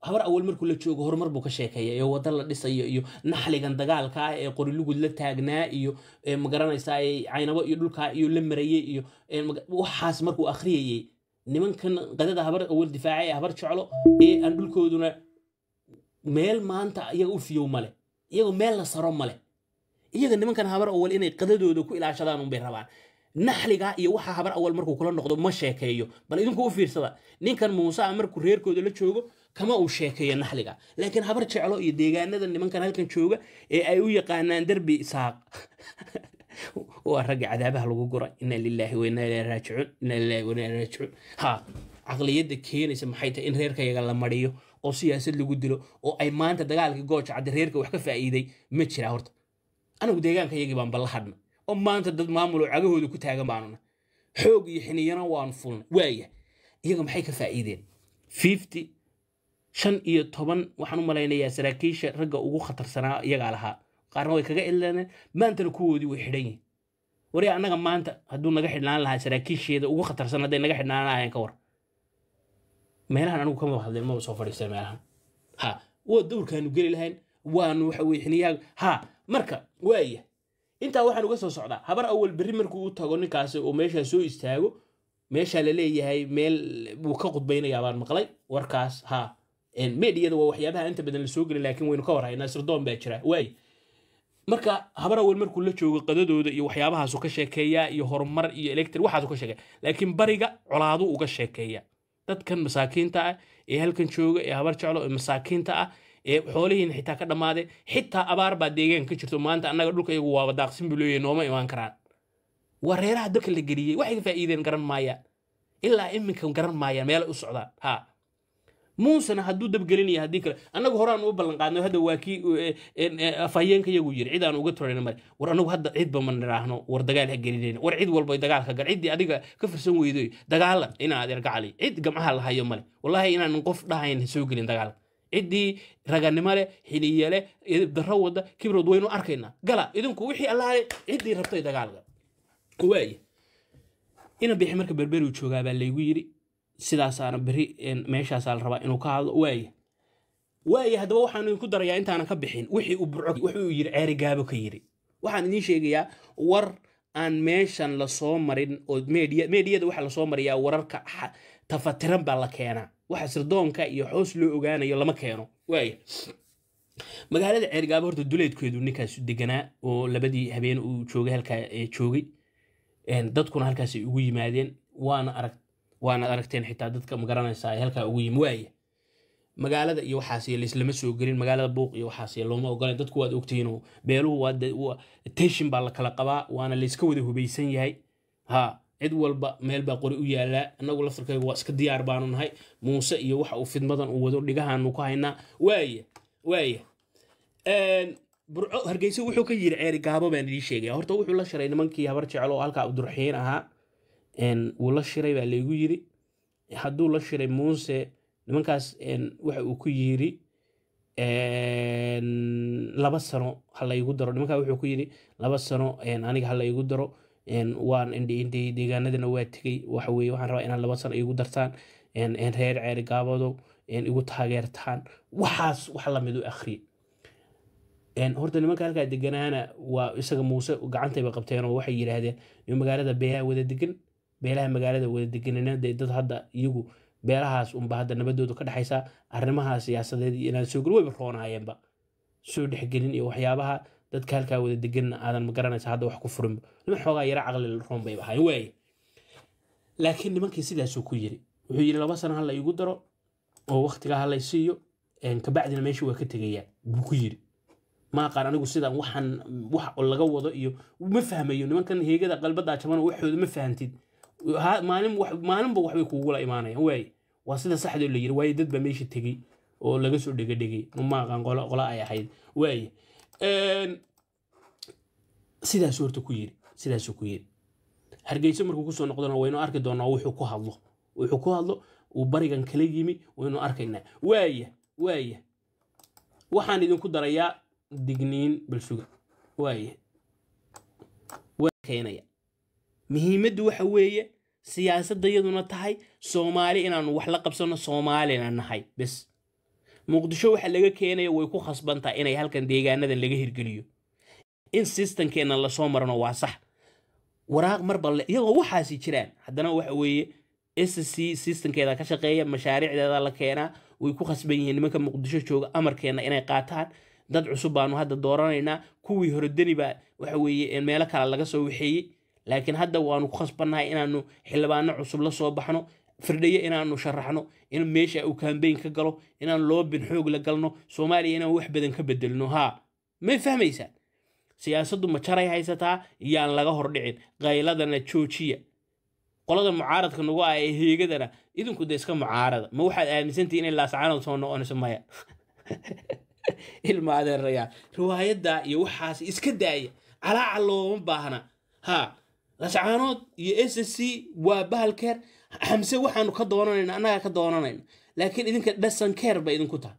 habar awal markuu la joogo horumar buu ka sheekeeya ee wado la dhisayo iyo naxligan dagaalka ah ee qorilugud la taagnaa iyo magaranaysa caynabo iyo dhulkaa iyo la marayey iyo waxaas markuu akhriyayey nimankan qadada habar awal difaaca ee habar jeclo ee aan dhulkooduna meel maanta iyaga u fiyow male iyagoo meel la saro male iyaga nimankan habar awal inay qadadooda ku ilaashadaan unbay rabaan naxliga iyo waxa habar awal markuu kula noqdo ma sheekeeyo bal idinku u fiirsada ninkan muuse markuu reerkooda la joogo kama uu sheekeeyo naxliga laakiin habar jeclo iyo deegaanada nimankan halkan jooga ee ay u yaqaanaan derbi isaaq waa ragga cadaabaha lagu gura inna lilaahi wa inna ilaahi raajicuun inna lilaahi wa inna ha caqliyadda keenaysa maxay tahay in reerkayaga la mariyo oo siyaasad lagu dilo oo ay maanta dagaalkii gooja cadde reerka wax ka faa'iiday ma jira horta anigu deegaankayagii baan balla hadhna oo maanta dad maamuloo cagahooda ku taagan baanuna xoog iyo xiniyana waanu fulnay waaya iyaga maxay ka faa'iideen fifty shan iyo toban waxaan u malaynayaa saraakiisha ragga ugu khatarsanaa iyagaa lahaa qaarna way kaga ileeneen maantana kuwoodii way xidhan yihin warya annaga maanta hadduu naga xidhnaan lahaa saraakiisheeda ugu khatarsan hadday naga xidhnaan lahayn ka war meelahan anigu kama hadleen maba soo fadhiistan meelahan ha waa dowrkaanu geli lahayn waanu waxa weye ha marka waaya intaa waxaan uga soo socdaa habar awal beri markuu u tago ninkaasi oo meeshaa soo istaago meeshaa la leeyahay meel buu ka qudbaynayaa maqlay warkaas ha meediyada waa waxyaabaha inta badan lasoo geli laakiin waynu ka warhaynaa sirdoon baa jira waay marka habar awal markuu la joogo qadadooda iyo waxyaabahaasu ka sheekeeyaa iyo horumar iyo electri waxaasu ka sheekeeya laakiin bariga colaadu uga sheekeeya dadkan masaakiinta ah ee halkan jooga ee habar jeclo ee masaakiinta ah xoolihiina xitaa ka dhammaade xitaa abaar baa deegaanka ka jirto maanta annaga dhulka iyagu waaba daaqsin buu nooma imaan karaan waa reeraha dalka la geliyey waxay ka faa'iideen garan maayaan ilaa iminka garan maayaan meelay u socdaan haa muusena hadduu dabgelinaya haddii kale annagu horaan u ballan hadda waa kii afhayeenka iyagu yiri cid aan uga turayna mare war anagu hadda cidba ma nidhaahno war dagaal ha gelinayna war cid walba dagaalka gal ciddii adiga ka firsan weydoy dagaala inaa adeer cid gamcaha la male wallaahi inaan qof dhahayn soo gelin dagaalka ciddii raganimo leh xiliya daro wada kibrood waynu arkaynaa gala idinku wixii allaale ciddii rabtay dagaalga waay ina bixi marka berberuu joogaabaa laygu yiri sidaasaana beri meeshaasaa la rabaa inuu ka hadlo waay waay haddaba waxaan idinku darayaa intaanan ka bixin wixii uu burco wixii uu yiri ceerigaabo ka yiri waxaan idiin sheegayaa war aan meeshan lasoo marin oo meediyada waxaa lasoo mariyaa wararka tafatiran baa la keenaa waxa sirdoonka iyo xoos loo ogaanayo lama keeno waaya magaalada ceergaabo horta duleedkeedu ninkaasu deganaa oo labadii habeen uu joogay halkaa joogay dadkuna halkaasay ugu yimaadeen waana arag waana aragteen xitaa dadka magaranaysaa halkaa ugu yimi waaya magaalada iyo waxaas laislama soo gelin magaalada buuq iyo waxaas looma ogola dadku waad ogtihiinoo beeluhu tension baa la kala qabaa waana layska wada hubaysan yahay ha cid walba meel baa qori u yaalaa inagu laftarkayga waa iska diyaar baanu nahay muuse iyo waxa uu fidmadan uu wado dhigahaanu ku haynaa waaya waaya burco hargeysa wuxuu ka yiri ceeri gaabo baan idii sheegaya horta wuxuu la shiray nimankii habar jecel oo halkaa cabduraxiin ahaa wuu la shiray baa laygu yiri hadduu la shiray muuse nimankaas waxa uu ku yiri laba sano ha laygu daro nimankaa wuxuu ku yiri laba sano aniga ha laygu daro waan indhiindhiyey deegaanadana waa tegay waxaweye waxaan rabaa inaan laba sano igu dartaan reer ceeri gaabado igu taageertaan waxaas wax lamidu akhriye horta nimanka halkaa deganaana waa isaga muuse gacantayba qabteenoo waxay yidhaahdeen magaalada beelaha wada degan beelaha magaalada wada deganade dad hadda iyagu beelahaas unba hadda nabadoodu ka dhexaysa arrimaha siyaasadeed iyo inaan soo gel wayba roonaayeenba soo dhexgelin iyo waxyaabaha dadka halkaa wada deganna aadan ma garanaysa hadda wax ku furinba niman xoogaa yara caqli roon bay ahayn waaye laakiin nimankii sidaasuu ku yiri wuxuu yiri laba sano hala igu daro oo waktiga hala siiyo kabacdina meesha waa ka tegayaan buu ku yiri ma aqaan anigu sidaan waxaan wax laga wado iyo ma fahmayo nimankan heegada qalbada jaban waxooda ma fahamtid maalinba waxbay kugula imaanayaan waaye waa sida saxdoo la yiri waaye dad meesha tegey oo laga soo dhegedhegay ma aqaan qola ay ahayd waaye sidaas horta ku yiri sidaasuu ku yiri hargeyso markuu kusoo noqdona waynu arki doonaa wuxuu ku hadlo wuxuu ku hadlo uu barigan kala yimi waynu arkaynaa waaya waaya waxaan idinku darayaa digniin balsuga waaya waan keenaya muhiimaddu waxa weeye siyaasadda yaduna tahay soomaali inaanu wax la qabsano soomaali inaan nahay bes muqdisho waxa laga keenaya way ku khasbantaa inay halkan deegaanadan laga hirgeliyo in sistamkeenna lasoo marno waa sax waraaq marballe iyagoo waxaasi jiraan haddana waxa weeye s c sistamkeeda ka shaqeeya mashaariicdeeda la keenaa way ku khasban yihiin nimanka muqdisho jooga amarkeenna inay qaataan dad cusub baanu hadda dooranaynaa kuwii horedeni waxa weeye meelo kale laga soo waxeeyey laakiin hadda waanu ku khasbannahay inaanu xildhibaano cusub la soo baxno firdhaya inaanu sharaxno in meesha uu kambeyn ka galo inaan loobin xoog la galno soomaaliya inaan wax badan ka bedelno haa may fahmaysaan siyaasaddu ma jaray haysataa yaan laga hordhicin qayladana joojiya qolada mucaaradka nagu ah ee heegadana idinku de iska mucaarada ma waxaad aaminsantii inay laascaanood soo noqonayso maya ilma adeerayaa riwaayaddaa iyo waxaas iska daaya calaaca looma baahna haa lascaanood iyo s c waa bahalkeer amse waxaanu ka doonanayna annagaa ka doonanayna laakiin idinka dhasan keer idinku tahay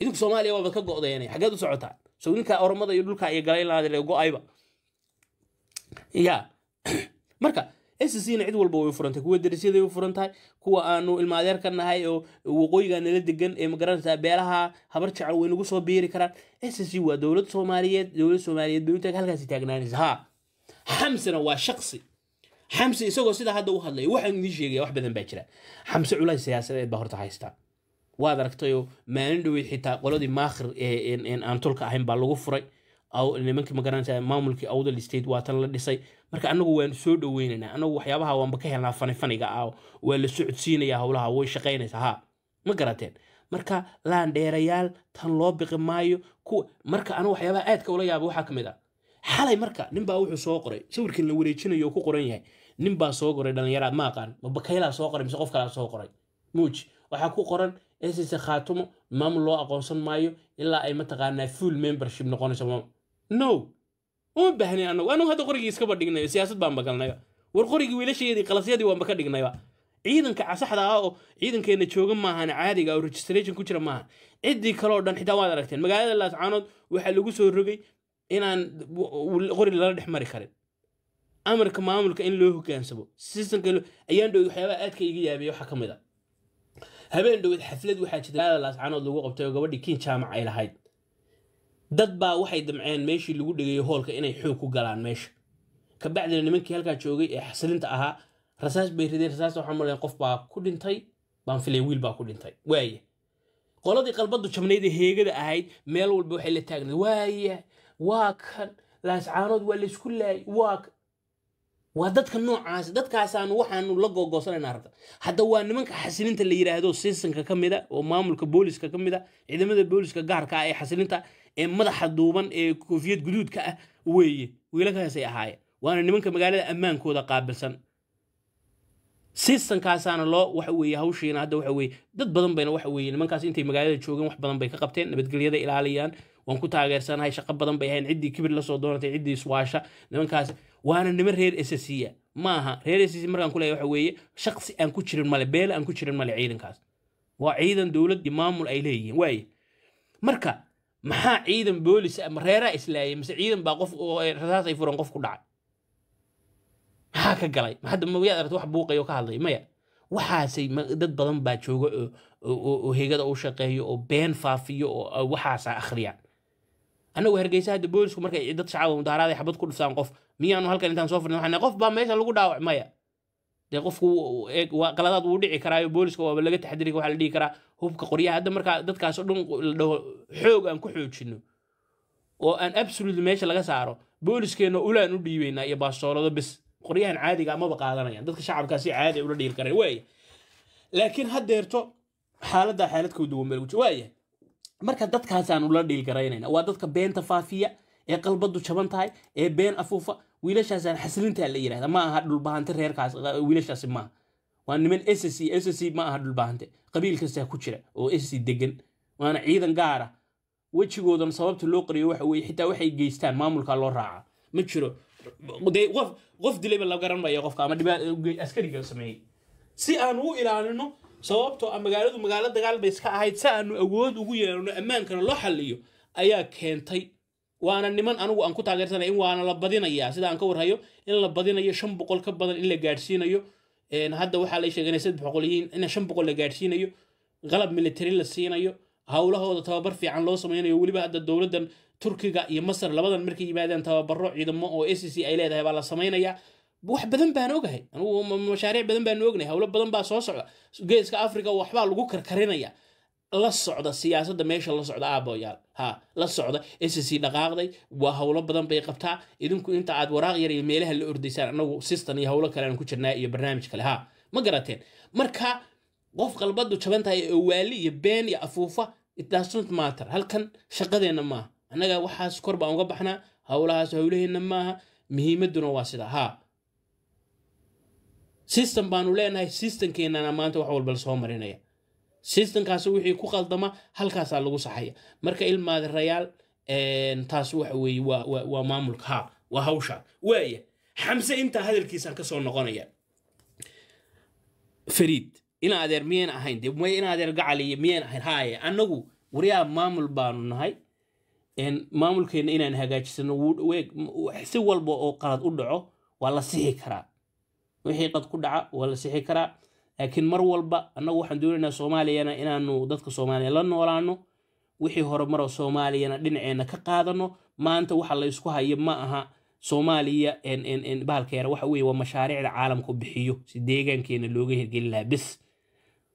idinku soomaaliya waabad ka go'deenay xaggeed u socotaa sow ninkaa oromada iyo dhulkaa iyo galaylaadle go'ayba ya marka scna cid walba way furantay kuwa darisyaday u furan tahay kuwa aanu ilmaadeer ka nahay oo waqooyiga nala degan ee magaranaysa beelaha habar jecel way nagu soo biiri karaan sc waa dowlad soomaaliyeed dowlad soomaaliyeed bay u taag halkaasi taagnaanaysa ha xamsena waa shaqsi xamse isagoo sidaa hadda u hadlay waxaan idin sheegaya wax badan baa jira xamse culays siyaasadeed baa horta haystaa waad aragtayoo maalin xitaa qoladii maakhir aan ahayn baa lagu furay nimankii magaranaysa maamulkii awdal state waatan la dhisay marka anagu waanu soo dhoweynaynaa anagu waxyaabaha waanba ka helnaa fanifaniga ah waa la socodsiinayaa howlaha way shaqaynaysaa haa ma garateen marka laandheerayaal tan loo biqi maayo kuwa marka anigu waxyaabaha aadka ula yaaba waxaa ka mid ah xalay marka ninbaa wuxuu soo qoray sawirkan la wareejinayo ku qoran yahay ninbaa soo qoray dhalinyara ma aqaan soo qoray mise qof soo qoray muuj waxaa ku qoran esise khaatumo maamul loo aqoonsan maayo ilaa ay mataqaanaa full membership noqonayso no uma baahnay anagu anagu hadda qorigii iskaba dhignay siyaasad baan bagalnay war qorigii wiilasheedii qalasyadii waanba ka dhignayba ciidanka casaxda ah oo ciidankeena jooga maahan caadiga oo ah, registration ku jira maaha ciddii kaleo dhan xitaa waad aragteen magaalada laascaanood waxaa lagu soo rogay inaan qori lala dhex mari karin amarka maamulka in loo hogaansamo ayaan dhow waxyaabaha aadka iga yaabay waxaa ka mid a habeen dhowad xaflad waxaa jirta magaalada laascanood lagu qabtay oo gabadhii kiin jaamac ay lahayd dad baa waxay damceen meeshii lagu dhegeeyey hoolka inay xoog ku galaan meesha kabacdina nimankii halkaa joogay ee xasilinta ahaa rasaas bay rideen rasaas waxaa maleen qof baa ku dhintay baan filay wiil baa ku dhintay waaye qoladii qalbadu jabnayd ee heegada ahayd meel walba waxay la taagnayd waaya waa kan laascaanood waa laysku laayay waa waa dadka noocaas dadkaasaan waxaanu la googoosanayna rabta hadda waa nimanka xasilinta la yidhaahdo siisonka ka mida oo maamulka booliska ka mida ciidamada booliska gaarka ah ee xasilinta ee madaxa duuban ee koofiyad guduudka ah weeye wiilakaasay ahaayeen waana nimanka magaalada ammaankooda qaabilsan siisonkaasana loo waxa weeye hawshiina hadda waxa weeye dad badan bayna waxa weeye nimankaas intay magaalada joogeen wax badan bay ka qabteen nabadgelyada ilaaliyaan waan ku taageersanahay shaqo badan bay ahayn ciddii kibir lasoo doonatay ciddii iswaasha nimankaas waana nimo reer sasiya maaha reer sasiya markaan kuleeya waxa weeye shaqsi aan ku jirin male beel aan ku jirin male ciidankaas waa ciidan dowlad iyo maamul ay leeyihiin waaye marka maxaa ciidan boolis ama reeraa islaayay mise ciidan baa qof rasaas ay furan qof ku dhacay maxaa ka galay hadda mayaad aragta wax buuqayo ka hadlay maya waxaasay dad badan baa jooga oo hegada u shaqeeyo oo been faafiyo oo waxaasaa akhriyaan anagu hergeysa hadda boolisku markay dad shacaba mudaaraad xabad ku dhuftaan qof miyaanu halkan intaan soo fadhin waxaan qof baa meesha lagu dhaawacmaya dee qofku qaladaad wuu dhici karaayo booliska waaba laga taxadiri waxaa la dhihi karaa hubka qoryaha hadda markaa dadkaasoo dhan la dhaho xoog aan ku xoojinno oo aan absolutely meesha laga saaro booliskeenna ulaan u dhiibeynaa iyo baastoolado bes qoryahan caadiga amaba qaadanayaan dadka shacabkaa caadi ula dhiiri kareen waaya laakiin haddeerto xaaladdaa xaalad kuu duwan baa lagu marka dadkaasaan ula dhiil garaynayna waa dadka beenta faafiya ee qalbadu jaban tahay ee been afuufa wiilashaasaan xaslintaa la yirahda ma aha dhulbahante reerkaas ah, wiilashaasi maaha waa niman ssc ssc ma aha dhulbahante qabiil kastaa ku jira oo ssc degan waana ciidan gaara ah wejigoodan sababta loo qariyo waxa weye xitaa waxay geystaan maamulka loo raaca ma jiro qof qof dilayba la garan maya qofka ama askariga sameeyey si aan u ilaalino sababtoo ah magaaladu magaalo dagaal bay iska ahayd si aanu awood ugu yeelano ammaankana loo xaliyo ayaa keentay waana niman anugu aan ku taageersanay in waana la badinayaa sida aan ka warhayo in la badinayo shan boqol ka badan in la gaadhsiinayo hadda waxaa la sheegana saddex boqolyiin in shan boqol la gaadhsiinayo qalab military la siinayo howlahooda tababar fiican loo samaynayo weliba hadda dowladdan turkiga iyo masar labadan markay yimaadeen tababaro ciidamo oo sec ay leedahay baa la samaynayaa wax badan baan ogahay anugu mashaariic badan baan ognahay howlo badan baa soo socda geeska africa waxbaa lagu karkarinaya la socda siyaasada meesha la socda aaboyaal ha la socda sc dhaqaaqday waa howlo badan bay qabtaa idinku inta aad waraaq yar iyo meelaha la ordaysaan anagu sistan iyo howlo kale aan ku jirnaa iyo barnaamij kale ha ma garateen marka qof qalbadu jabantahay oo waali iyo been iyo afuufa itdaasnut maatar halkan shaqadeenna maaha annaga waxaas kor baan uga baxnaa howlahaas howlaheenna maaha muhiimaduna waa sida haa system baanu leenahay systemkeenana maanta wax walba lasoo marinaya systemkaasi wixii ku qaldama halkaasaa lagu saxaya marka ilmaada rayaal taas waxa weeye waa maamulka ha waa hawsha waaya xamse intaa hadalkiisaan kasoo noqonaya fariid in adeer miyeen ahayn de may in adeer gacaliyo miyeen ahayn haaye annagu waryaa maamul baanu nahay maamulkeena inaan hagaajisano si walba oo qalad u dhaco waa la sixi karaa wixii qad ku dhaca waa la sixi karaa laakiin mar walba annagu waxaan doonaynaa soomaaliyana inaanu dadka soomaaliya la noolaano wixii horumaro soomaaliyana dhinaceenna ka qaadano maanta waxa laysku hayo ma aha soomaaliya bahalkeera waxa weye waa mashaariicda caalamku bixiyo si deegaankeena looga hirgelin lahaa bis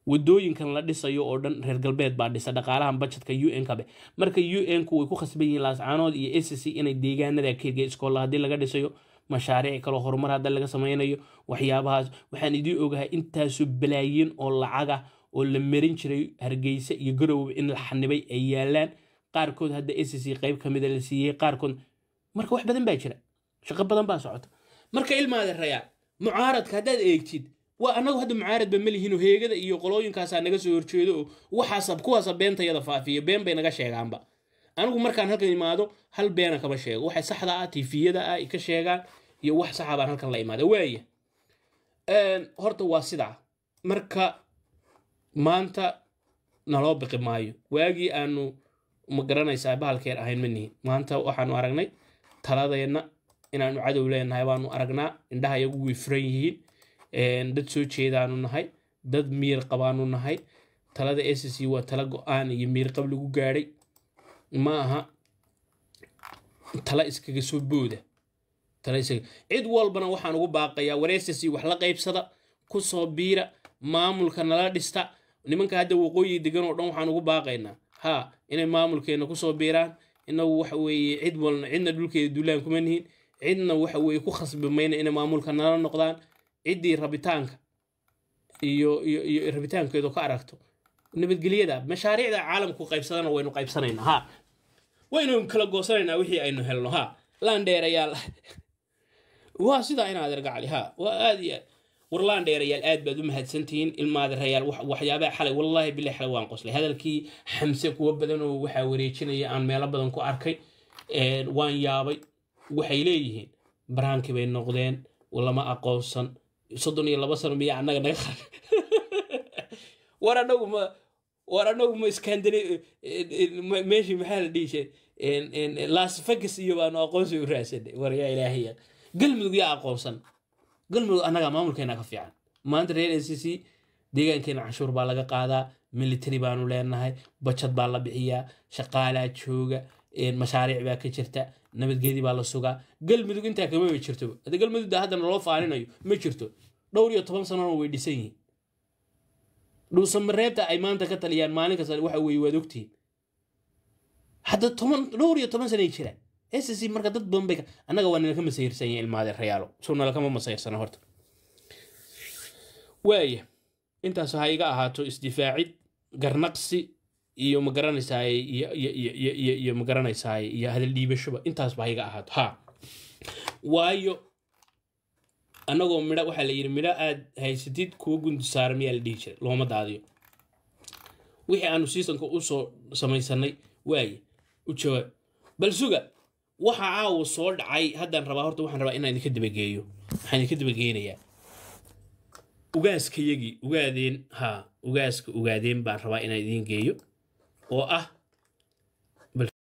wadooyinkan la dhisayo oo dhan reer galbeed baa dhisa dhaqaalahan budgetka u n kabe marka u n ku way ku khasban yihiin laascaanood iyo sc inay deegaanada ka hirgeliso hadii laga dhisayo mashaariic kaloo horumar hadda laga samaynayo waxyaabahaas waxaan idiin ogahay intaasu balaayiin oo lacaga ah oo la marin jiray hargeysa iyo garowe in la xanibay ay yaalaan qaarkood hadda s c qeyb ka mida ah la siiyey qaarkood marka wax badan baa jira shaqo badan baa socota marka ilmaada rayaa mucaaradka haddaad eegtid waa anagu hadda mucaaradba malihiinoo heegada iyo qolooyinkaasaa naga soo horjeedo oo waxaasa kuwaasa beentayada faafiya been bay naga sheegaanba anigu markaan halkan imaado hal beena kama sheego waxay saxda ah tiifiyada ah ka sheegaan iyo wax saxa baan halkan la imaada waaya horta waa sidaa marka maanta naloo biqi maayo waagii aanu ma garanaysaa bahalkeer ahayn ma nihin maanta waxaanu aragnay taladeenna inaanu cadow leenahay baanu aragnaa indhaha iyagu wiifran yihiin dad soo jeedaanu nahay dad miir qabaanu nahay talada ecc waa tala go-aan iyo miyir qab lagu gaadhay ma aha tala iskaga soo booda cid walbana waxaan ugu baaqayaa wareysasi wax la qaybsada kusoo biira maamulka nala dhista nimanka hadda waqooyi degan oo dhan waxaan ugu baaqaynaa ha inay maamulkeena kusoo biiraan inagu waxaweye cid walna cidna dhulkeeda duulaan kuma nihin cidna waxaweye ku khasbi inay maamulka nala noqdaan ciddii rabitaanka iyo iyo rabitaankeedu ka aragto nabadgelyada mashaariicda caalamku qaybsadana waynu qaybsanaynaa ha waynu kala goosanaynaa wixii aynu helno ha laandheerayaal waa sidaa in adeer ha waa aad iyo war laandheerayaal aad baad u mahadsantihiin ilmaadirayaal waxyaabaha xalay wallaahi bilaa xalay waan qoslay hadalkii xamse kuwo badanoo waxaa wareejinaya aan meelo badan ku arkay waan yaabay waxay leeyihiin baraanki bay noqdeen lama aqoonsan soddon iyo laba sano miya annaga naga qar war anagu ma war anagu ma iskandari e- e- e- meeshii maxaa la dhihi lasvegas iyo baanu aqoonsi u raadsanay waryaa ilaahiya galmudug yaa aqoonsan galmudug annagaa maamulkeena ka fiican maanta reer n c c deegaankeena canshuur baa laga qaadaa military baanu leenahay bajad baa la bixiyaa shaqaalaa jooga mashaariic baa ka jirta nabadgedi baa la sugaa galmudug intaa kamaba jirto ad galmudugda haddana loo faalinayo ma jirto dhowr iyo toban sanona way dhisan yihiin dhuusamareebta ay maanta ka taliyaan maalin kasta waxa weeye waad ogtihin hadda toban dhowr iyo toban sana ay jiraan sc marka dad badan bay annaga waa nalaka masahirsanya ilmaade rayaalo soo nalakama masahirsana horta waaya intaas ha iga ahaato isdifaacid garnaqsi iyo magaranaysaay iyo magaranaysaay iyo hadal dhiibashoba intaasba ha iga ahaato ha waayo annagoo midha waxaa la yidhi midho aad haysatid kuwa gundi saara miyaa la dhihi jiray looma daadiyo wixii aanu siisanka usoo samaysanay waaye u jawaab bal suga waxa caawa soo dhacay haddaan rabaa horta waxaan rabaa inaan idinka dabageeyo waxaan idinka dabageynayaa ugaaska yagii ugaadeen haa ugaaska ugaadeen baan rabaa inaan idiin geeyo oo ah